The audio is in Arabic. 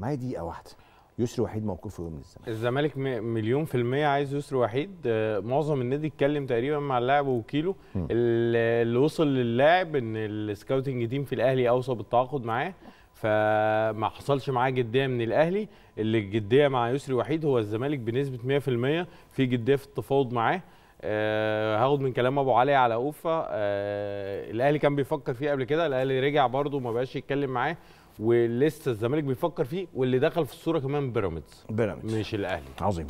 معايا دقيقه واحده يسري وحيد موقفه ايه من الزمالك؟ الزمالك مليون في المية عايز يسري وحيد آه، معظم النادي اتكلم تقريبا مع اللاعب ووكيله اللي وصل للاعب ان السكاوتنج تيم في الاهلي اوصى بالتعاقد معاه فما حصلش معاه جديه من الاهلي اللي الجديه مع يسري وحيد هو الزمالك بنسبه 100% في جديه في التفاوض معاه أه هاخد من كلام ابو علي على اوفا أه الاهلي كان بيفكر فيه قبل كده الاهلي رجع برده وما بقاش يتكلم معاه ولسه الزمالك بيفكر فيه واللي دخل في الصوره كمان بيراميدز بيراميدز مش الاهلي عظيم